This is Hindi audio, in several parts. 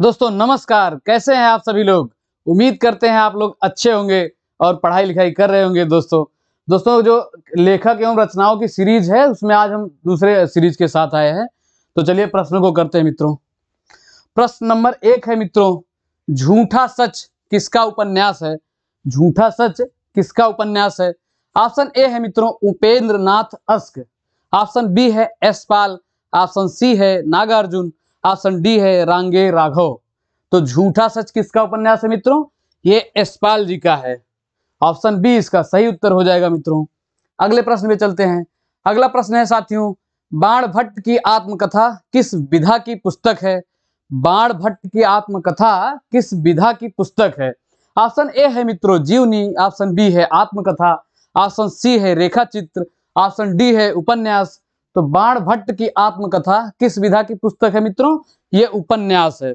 दोस्तों नमस्कार कैसे हैं आप सभी लोग उम्मीद करते हैं आप लोग अच्छे होंगे और पढ़ाई लिखाई कर रहे होंगे दोस्तों दोस्तों जो लेखक एवं रचनाओं की सीरीज है उसमें आज हम दूसरे सीरीज के साथ आए हैं तो चलिए प्रश्न को करते हैं मित्रों प्रश्न नंबर एक है मित्रों झूठा सच किसका उपन्यास है झूठा सच किसका उपन्यास है ऑप्शन ए है मित्रों उपेंद्र नाथ अस्क ऑप्शन बी है एसपाल ऑप्शन सी है नागार्जुन ऑप्शन डी है रांगे राघव तो झूठा सच किसका उपन्यास है मित्रों ये एस्पाल जी का है ऑप्शन बी इसका सही उत्तर हो जाएगा मित्रों अगले प्रश्न में चलते हैं अगला प्रश्न है साथियों बाण भट्ट की आत्मकथा किस विधा की पुस्तक है बाण भट्ट की आत्मकथा किस विधा की पुस्तक है ऑप्शन ए है मित्रों जीवनी ऑप्शन बी है आत्मकथा ऑप्शन सी है रेखा चित्र ऑप्शन डी है उपन्यास तो बाण भट्ट की आत्मकथा किस विधा की पुस्तक है मित्रों ये उपन्यास है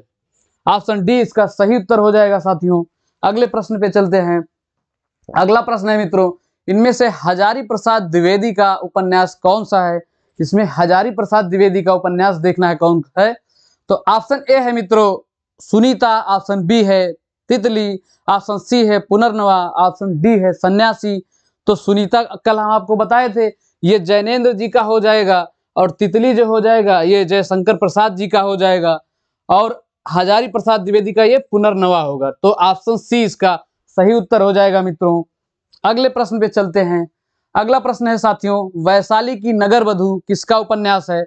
ऑप्शन डी इसका सही उत्तर हो जाएगा साथियों अगले प्रश्न पे चलते हैं अगला प्रश्न है मित्रों इनमें से हजारी प्रसाद द्विवेदी का उपन्यास कौन सा है इसमें हजारी प्रसाद द्विवेदी का उपन्यास देखना है कौन है तो ऑप्शन ए है मित्रों सुनीता ऑप्शन बी है तितली ऑप्शन सी है पुनर्नवा ऑप्शन डी है सन्यासी तो सुनीता कल हम आपको बताए थे ये जैनेन्द्र जी का हो जाएगा और तितली जो हो जाएगा ये जयशंकर प्रसाद जी का हो जाएगा और हजारी प्रसाद द्विवेदी का ये पुनर्नवा होगा तो ऑप्शन सी इसका सही उत्तर हो जाएगा मित्रों अगले प्रश्न पे चलते हैं अगला प्रश्न है साथियों वैशाली की नगर वधु किसका उपन्यास है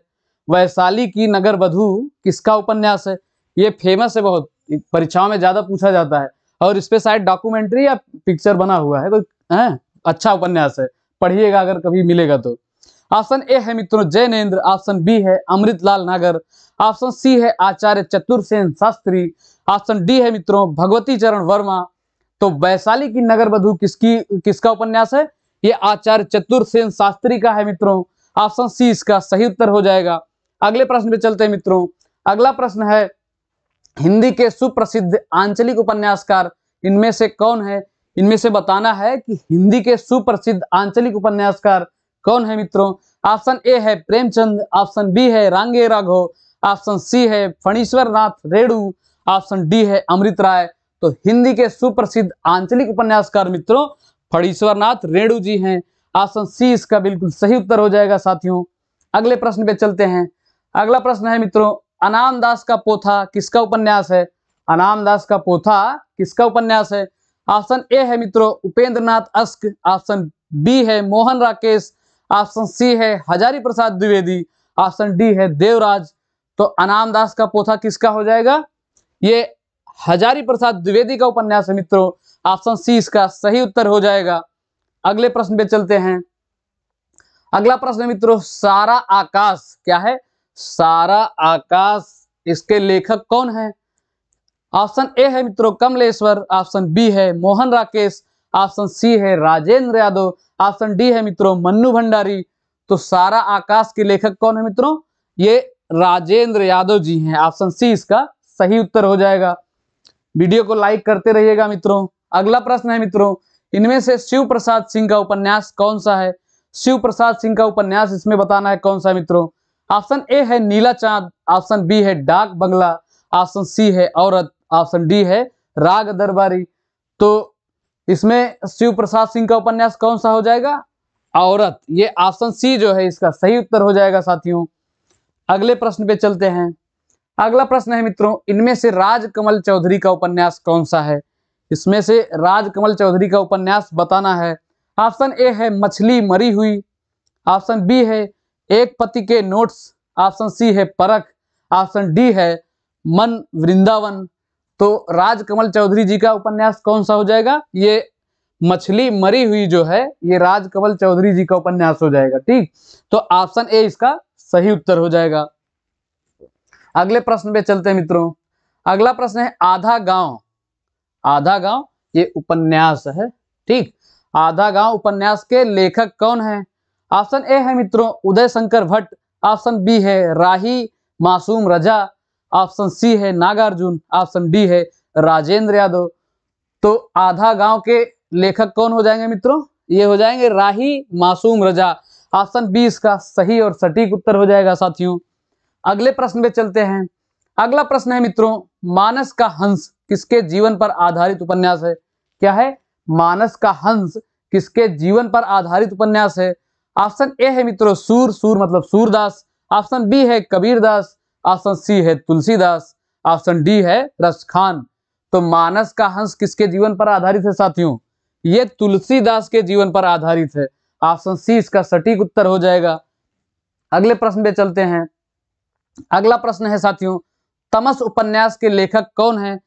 वैशाली की नगर वधु किसका उपन्यास है ये फेमस है बहुत परीक्षाओं में ज़्यादा पूछा जाता है और इस पर शायद डॉक्यूमेंट्री या पिक्चर बना हुआ है कोई है अच्छा उपन्यास है पढ़िएगा अगर कभी मिलेगा तो ऑप्शन ए है मित्रों जयनेन्द्र ऑप्शन बी है अमृत लाल नागर ऑप्शन सी है आचार्य चतुर्सेन शास्त्री ऑप्शन डी है मित्रों भगवती चरण वर्मा तो वैशाली की नगर बधु किसकी किसका उपन्यास है ये आचार्य चतुर्सेन शास्त्री का है मित्रों ऑप्शन सी इसका सही उत्तर हो जाएगा अगले प्रश्न पे चलते हैं मित्रों अगला प्रश्न है हिंदी के सुप्रसिद्ध आंचलिक उपन्यासकार इनमें से कौन है इनमें से बताना है कि हिंदी के सुप्रसिद्ध आंचलिक उपन्यासकार कौन है मित्रों ऑप्शन ए है प्रेमचंद ऑप्शन बी है रांगे राघव ऑप्शन सी है फणीश्वर नाथ रेणु ऑप्शन डी है अमृत राय तो हिंदी के सुप्रसिद्ध आंचलिक उपन्यासकार मित्रों फणीश्वर नाथ रेणु जी हैं ऑप्शन सी इसका बिल्कुल सही उत्तर हो जाएगा साथियों अगले प्रश्न पे चलते हैं अगला प्रश्न है मित्रों अनाम दास का पोथा किसका उपन्यास है अनाम दास का पोथा किसका उपन्यास है ऑप्शन ए है मित्रों उपेंद्र नाथ अस्क ऑप्शन बी है मोहन राकेश ऑप्शन सी है हजारी प्रसाद द्विवेदी ऑप्शन डी है देवराज तो अनाम दास का पोथा किसका हो जाएगा ये हजारी प्रसाद द्विवेदी का उपन्यास है मित्रों ऑप्शन सी इसका सही उत्तर हो जाएगा अगले प्रश्न पे चलते हैं अगला प्रश्न मित्रों सारा आकाश क्या है सारा आकाश इसके लेखक कौन है ऑप्शन ए है मित्रों कमलेश्वर ऑप्शन बी है मोहन राकेश ऑप्शन सी है राजेंद्र यादव ऑप्शन डी है मित्रों मन्नू भंडारी तो सारा आकाश के लेखक कौन है मित्रों ये राजेंद्र यादव जी हैं ऑप्शन सी इसका सही उत्तर हो जाएगा वीडियो को लाइक करते रहिएगा मित्रों अगला प्रश्न है मित्रों इनमें से शिव प्रसाद सिंह का उपन्यास कौन सा है शिव प्रसाद सिंह का उपन्यास इसमें बताना है कौन सा मित्रों ऑप्शन ए है नीला चांद ऑप्शन बी है डाक बंगला ऑप्शन सी है औरत ऑप्शन डी है राग दरबारी तो इसमें शिव प्रसाद सिंह का उपन्यास कौन सा हो जाएगा औरत ये ऑप्शन सी जो है इसका सही उत्तर हो जाएगा साथियों अगले प्रश्न पे चलते हैं अगला प्रश्न है मित्रों इनमें से राजकमल चौधरी का उपन्यास कौन सा है इसमें से राजकमल चौधरी का उपन्यास बताना है ऑप्शन ए है मछली मरी हुई ऑप्शन बी है एक पति के नोट्स ऑप्शन सी है परख ऑप्शन डी है मन वृंदावन तो राजकमल चौधरी जी का उपन्यास कौन सा हो जाएगा ये मछली मरी हुई जो है ये राजकमल चौधरी जी का उपन्यास हो जाएगा ठीक तो ऑप्शन ए इसका सही उत्तर हो जाएगा अगले प्रश्न पे चलते हैं मित्रों अगला प्रश्न है आधा गांव आधा गांव ये उपन्यास है ठीक आधा गांव उपन्यास के लेखक कौन है ऑप्शन ए है मित्रों उदय शंकर भट्ट ऑप्शन बी है राही मासूम रजा ऑप्शन सी है नागार्जुन ऑप्शन डी है राजेंद्र यादव तो आधा गांव के लेखक कौन हो जाएंगे मित्रों ये हो जाएंगे राही मासूम रजा ऑप्शन बी इसका सही और सटीक उत्तर हो जाएगा साथियों अगले प्रश्न पे चलते हैं अगला प्रश्न है मित्रों मानस का हंस किसके जीवन पर आधारित उपन्यास है क्या है मानस का हंस किसके जीवन पर आधारित उपन्यास है ऑप्शन ए है मित्रों सूर सूर मतलब सूरदास ऑप्शन बी है कबीरदास ऑप्शन सी है तुलसीदास ऑप्शन डी है रस खान तो मानस का हंस किसके जीवन पर आधारित है साथियों ये तुलसीदास के जीवन पर आधारित है ऑप्शन सी इसका सटीक उत्तर हो जाएगा अगले प्रश्न पे चलते हैं अगला प्रश्न है साथियों तमस उपन्यास के लेखक कौन है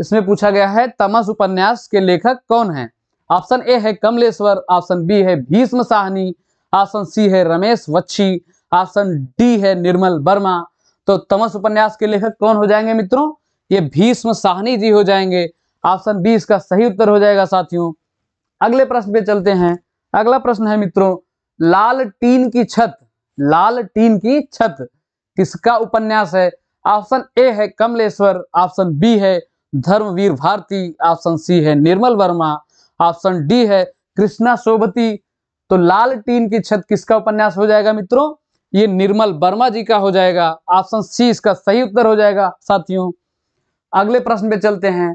इसमें पूछा गया है तमस उपन्यास के लेखक कौन है ऑप्शन ए है कमलेश्वर ऑप्शन बी है भीष्म साहनी ऑप्शन सी है रमेश वच्छी ऑप्शन डी है निर्मल वर्मा तो तमस उपन्यास के लेखक कौन हो जाएंगे मित्रों ये भीष्म साहनी जी हो जाएंगे ऑप्शन बी इसका सही उत्तर हो जाएगा साथियों अगले प्रश्न पे चलते हैं अगला प्रश्न है मित्रों लाल टीन की छत लाल टीन की छत किसका उपन्यास है ऑप्शन ए है कमलेश्वर ऑप्शन बी है धर्मवीर भारती ऑप्शन सी है निर्मल वर्मा ऑप्शन डी है कृष्णा शोभती तो लाल टीन की छत किसका उपन्यास हो जाएगा मित्रों ये निर्मल वर्मा जी का हो जाएगा ऑप्शन सी इसका सही उत्तर हो जाएगा साथियों अगले प्रश्न पे चलते हैं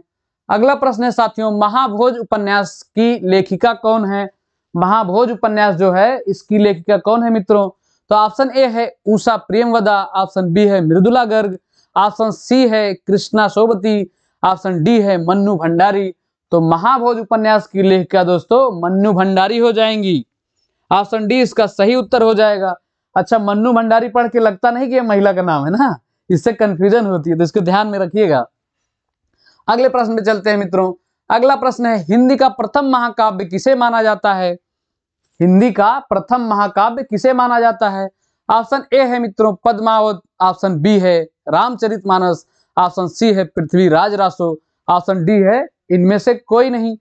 अगला प्रश्न है साथियों महाभोज उपन्यास की लेखिका कौन है महाभोज उपन्यास जो है इसकी लेखिका कौन है मित्रों तो ऑप्शन ए है उषा प्रेमवदा ऑप्शन बी है मृदुला गर्ग ऑप्शन सी है कृष्णा सोबती ऑप्शन डी है मन्नू भंडारी तो महाभोज उपन्यास की लेखिका दोस्तों मन्नू भंडारी हो जाएंगी ऑप्शन डी इसका सही उत्तर हो जाएगा अच्छा मन्नू भंडारी पढ़ के लगता नहीं कि ये महिला का नाम है ना इससे कंफ्यूजन होती है तो इसको ध्यान में रखिएगा अगले प्रश्न पे चलते हैं मित्रों अगला प्रश्न है हिंदी का प्रथम महाकाव्य किसे माना जाता है हिंदी का प्रथम महाकाव्य किसे माना जाता है ऑप्शन ए है मित्रों पद्मावत ऑप्शन बी है रामचरित मानस ऑप्शन सी है पृथ्वी रासो ऑप्शन डी है इनमें से कोई नहीं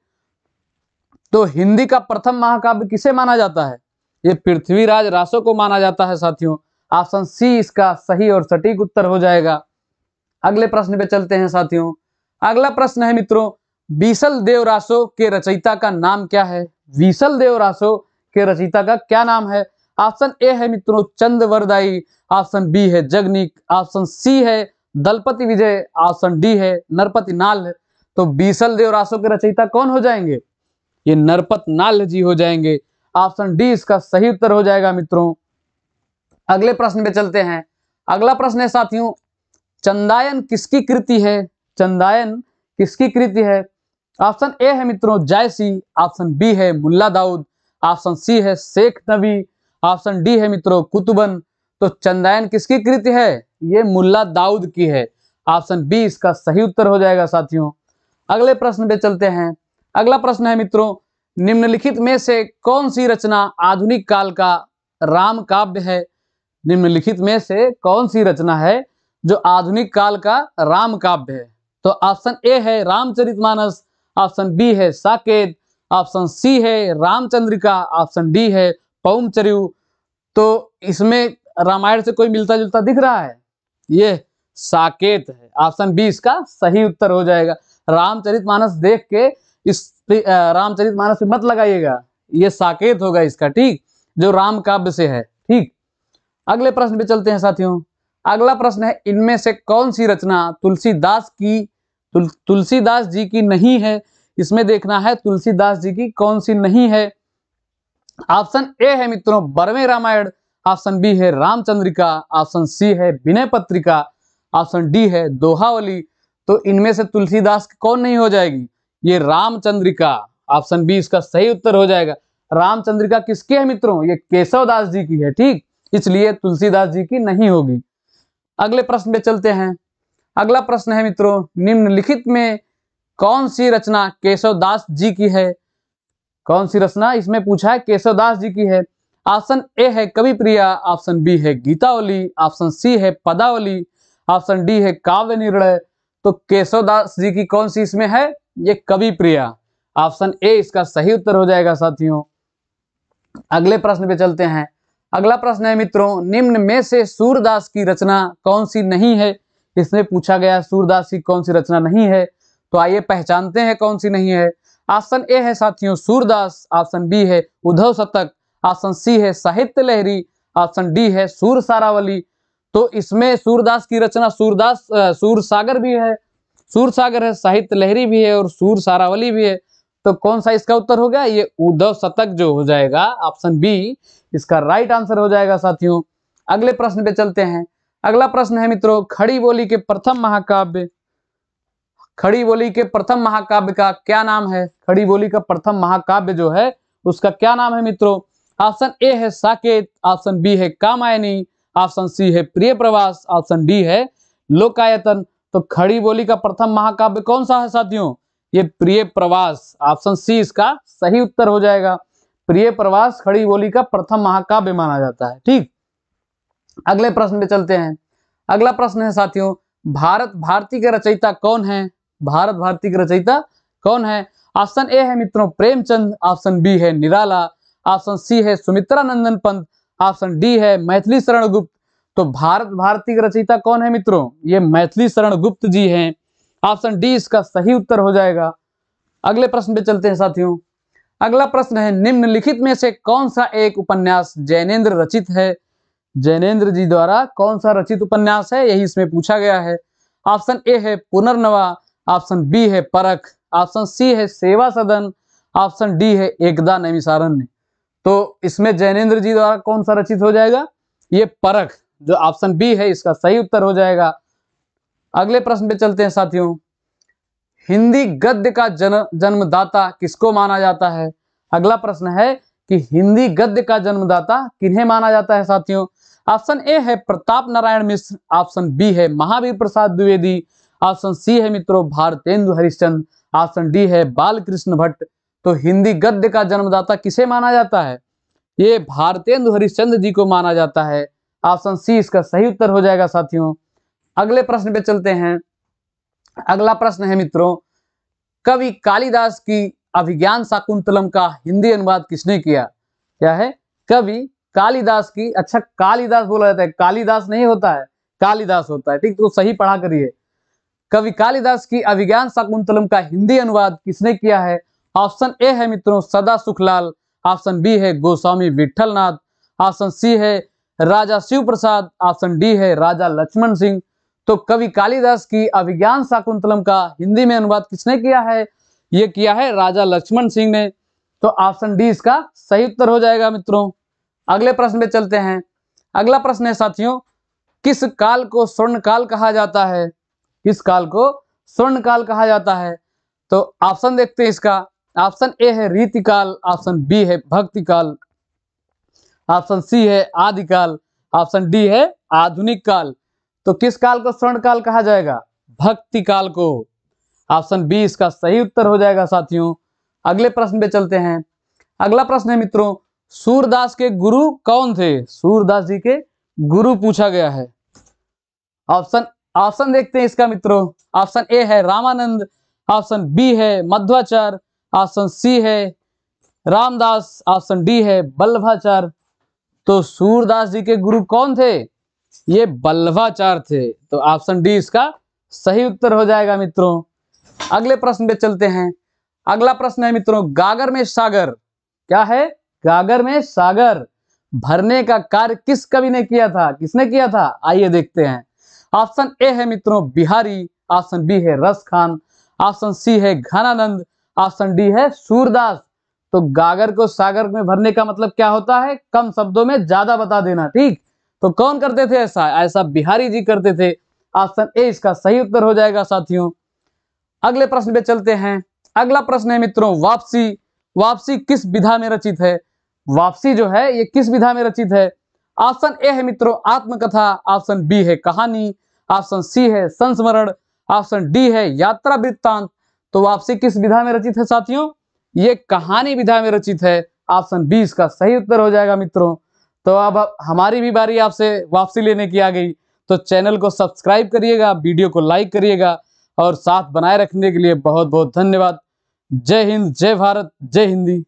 तो हिंदी का प्रथम महाकाव्य किसे माना जाता है ये पृथ्वीराज रासो को माना जाता है साथियों ऑप्शन सी इसका सही और सटीक उत्तर हो जाएगा अगले प्रश्न पे चलते हैं साथियों अगला प्रश्न है मित्रों बीसल देव रासो के रचयिता का नाम क्या है विशल देव रासो के रचयिता का क्या नाम है ऑप्शन ए है मित्रों चंद्रवरदाई ऑप्शन बी है जगनिक ऑप्शन सी है दलपति विजय ऑप्शन डी है नरपति नाल तो बीसल देव रासो के रचयिता कौन हो जाएंगे ये नरपत नाल जी हो जाएंगे ऑप्शन डी इसका सही उत्तर हो जाएगा मित्रों अगले प्रश्न पे चलते हैं अगला प्रश्न है साथियों चंदायन किसकी कृति है चंदायन किसकी कृति है ऑप्शन ए है मित्रों जायसी ऑप्शन बी है मुल्ला दाऊद ऑप्शन सी है शेख नबी ऑप्शन डी है मित्रों कुतुबन तो चंदायन किसकी कृति है ये मुल्ला दाऊद की है ऑप्शन बी इसका सही उत्तर हो जाएगा साथियों अगले प्रश्न पे चलते हैं अगला प्रश्न है मित्रों निम्नलिखित में से कौन सी रचना आधुनिक काल का राम काव्य है निम्नलिखित में से कौन सी रचना है जो आधुनिक काल का राम काव्य है तो ऑप्शन ए है रामचरितमानस ऑप्शन बी है साकेत ऑप्शन सी है रामचंद्रिका ऑप्शन डी है पौमचर्यु तो इसमें रामायण से कोई मिलता जुलता दिख रहा है ये साकेत है ऑप्शन बी इसका सही उत्तर हो जाएगा रामचरितमानस देख के इस तो, रामचरित मानस मत लगाइएगा ये साकेत होगा इसका ठीक जो राम काव्य से है ठीक अगले प्रश्न पे चलते हैं साथियों अगला प्रश्न है इनमें से कौन सी रचना तुलसीदास की तुल, तुलसीदास जी की नहीं है इसमें देखना है तुलसीदास जी की कौन सी नहीं है ऑप्शन ए है मित्रों बरवे रामायण ऑप्शन बी है रामचंद्रिका ऑप्शन सी है विनय पत्रिका ऑप्शन डी है दोहावली तो इनमें से तुलसीदास कौन नहीं हो जाएगी ये रामचंद्रिका ऑप्शन बी इसका सही उत्तर हो जाएगा रामचंद्रिका किसके है मित्रों ये केशव दास जी की है ठीक इसलिए तुलसीदास जी की नहीं होगी अगले प्रश्न पे चलते हैं अगला प्रश्न है मित्रों निम्नलिखित में कौन सी रचना केशव दास जी की है कौन सी रचना इसमें पूछा है केशव दास जी की है ऑप्शन ए है कवि प्रिया ऑप्शन बी है गीतावली ऑप्शन सी है पदावली ऑप्शन डी है काव्य निर्णय तो दास जी की कौन सी इसमें है ये कवि प्रिया ऑप्शन ए इसका सही उत्तर हो जाएगा साथियों अगले प्रश्न पे चलते हैं अगला प्रश्न है मित्रों निम्न में से सूरदास की रचना कौन सी नहीं है इसमें पूछा गया सूरदास की कौन सी रचना नहीं है तो आइए पहचानते हैं कौन सी नहीं है ऑप्शन ए है साथियों सूरदास ऑप्शन बी है उद्धव शतक ऑप्शन सी है साहित्य लहरी ऑप्शन डी है सूर सारावली तो इसमें सूरदास की रचना सूरदास सूर सागर भी है सूर सागर है साहित्य लहरी भी है और सूर सारावली भी है तो कौन सा इसका उत्तर हो गया ये उद्धव शतक जो हो जाएगा ऑप्शन बी इसका राइट आंसर हो जाएगा साथियों अगले प्रश्न पे चलते हैं अगला प्रश्न है मित्रों खड़ी बोली के प्रथम महाकाव्य खड़ी बोली के प्रथम महाकाव्य का क्या नाम है खड़ी बोली का प्रथम महाकाव्य जो है उसका क्या नाम है मित्रों ऑप्शन ए है साकेत ऑप्शन बी है कामायनी ऑप्शन सी है प्रिय प्रवास ऑप्शन डी है लोकायतन तो खड़ी बोली का प्रथम महाकाव्य कौन सा है साथियों ये प्रिय प्रवास ऑप्शन सी इसका सही उत्तर हो जाएगा प्रिय प्रवास खड़ी बोली का प्रथम महाकाव्य माना जाता है ठीक अगले प्रश्न पे चलते हैं अगला प्रश्न है साथियों भारत भारती के रचयिता कौन है भारत भारती के रचयिता कौन है ऑप्शन ए है मित्रों प्रेमचंद ऑप्शन बी है निराला ऑप्शन सी है सुमित्रा नंदन पंत ऑप्शन डी है मैथिली शरण गुप्त तो भारत भारती के रचयिता कौन है मित्रों ये मैथिली शरण गुप्त जी हैं ऑप्शन डी इसका सही उत्तर हो जाएगा अगले प्रश्न पे चलते हैं साथियों अगला प्रश्न है निम्नलिखित में से कौन सा एक उपन्यास जैनेन्द्र रचित है जैनेन्द्र जी द्वारा कौन सा रचित उपन्यास है यही इसमें पूछा गया है ऑप्शन ए है पुनर्नवा ऑप्शन बी है परख ऑप्शन सी है सेवा सदन ऑप्शन डी है एकदा नैमिसारण्य तो इसमें जैनेन्द्र जी द्वारा कौन सा रचित हो जाएगा ये परख जो ऑप्शन बी है इसका सही उत्तर हो जाएगा अगले प्रश्न पे चलते हैं साथियों हिंदी गद्य का जन जन्मदाता किसको माना जाता है अगला प्रश्न है कि हिंदी गद्य का जन्मदाता किन्हें माना जाता है साथियों ऑप्शन ए है प्रताप नारायण मिश्र ऑप्शन बी है महावीर प्रसाद द्विवेदी ऑप्शन सी है मित्रों भारतेंदु हरिश्चंद ऑप्शन डी है बालकृष्ण भट्ट तो हिंदी गद्य का जन्मदाता किसे माना जाता है ये भारतेंदु हरिश्चंद्र जी को माना जाता है ऑप्शन सी इसका सही उत्तर हो जाएगा साथियों अगले प्रश्न पे चलते हैं अगला प्रश्न है मित्रों कवि कालिदास की अभिज्ञान शाकुंतलम का हिंदी अनुवाद किसने किया क्या है कवि कालिदास की अच्छा कालिदास बोला जाता है कालिदास नहीं होता है कालिदास होता है ठीक तो सही पढ़ा करिए कवि कालिदास की अभिज्ञान शाकुंतलम का हिंदी अनुवाद किसने किया है ऑप्शन ए है मित्रों सदा सुखलाल ऑप्शन बी है गोस्वामी विठल ऑप्शन सी है राजा शिव प्रसाद ऑप्शन डी है राजा लक्ष्मण सिंह तो कवि कालिदास की अभिज्ञान शाकुंतलम का हिंदी में अनुवाद किसने किया है ये किया है राजा लक्ष्मण सिंह ने तो ऑप्शन डी इसका सही उत्तर हो जाएगा मित्रों अगले प्रश्न पे चलते हैं अगला प्रश्न है साथियों किस काल को स्वर्ण काल कहा जाता है किस काल को स्वर्ण काल कहा जाता है तो ऑप्शन देखते हैं इसका ऑप्शन ए है रीतिकाल ऑप्शन बी है भक्तिकाल ऑप्शन सी है आदिकाल ऑप्शन डी है आधुनिक काल तो किस काल को स्वर्ण काल कहा जाएगा भक्ति काल को ऑप्शन बी इसका सही उत्तर हो जाएगा साथियों अगले प्रश्न पे चलते हैं अगला प्रश्न है मित्रों सूरदास के गुरु कौन थे सूरदास जी के गुरु पूछा गया है ऑप्शन ऑप्शन देखते हैं इसका मित्रों ऑप्शन ए है रामानंद ऑप्शन बी है मध्वाचार्य ऑप्शन सी है रामदास ऑप्शन डी है बल्लभाचार्य तो सूरदास जी के गुरु कौन थे ये बल्लभाचार्य थे तो ऑप्शन डी इसका सही उत्तर हो जाएगा मित्रों अगले प्रश्न पे चलते हैं अगला प्रश्न है मित्रों गागर में सागर क्या है गागर में सागर भरने का कार्य किस कवि ने किया था किसने किया था आइए देखते हैं ऑप्शन ए है मित्रों बिहारी ऑप्शन बी है रस खान ऑप्शन सी है घनानंद ऑप्शन डी है सूरदास तो गागर को सागर में भरने का मतलब क्या होता है कम शब्दों में ज्यादा बता देना ठीक तो कौन करते थे ऐसा ऐसा बिहारी जी करते थे ऑप्शन ए इसका सही उत्तर हो जाएगा साथियों अगले प्रश्न पे चलते हैं अगला प्रश्न है मित्रों वापसी वापसी किस विधा में रचित है वापसी जो है ये किस विधा में रचित है ऑप्शन ए है मित्रों आत्मकथा ऑप्शन बी है कहानी ऑप्शन सी है संस्मरण ऑप्शन डी है यात्रा वृत्तांत तो वापसी किस विधा में रचित है साथियों ये कहानी विधा में रचित है ऑप्शन बीस का सही उत्तर हो जाएगा मित्रों तो अब हमारी भी बारी आपसे वापसी लेने की आ गई तो चैनल को सब्सक्राइब करिएगा वीडियो को लाइक करिएगा और साथ बनाए रखने के लिए बहुत बहुत धन्यवाद जय हिंद जय भारत जय हिंदी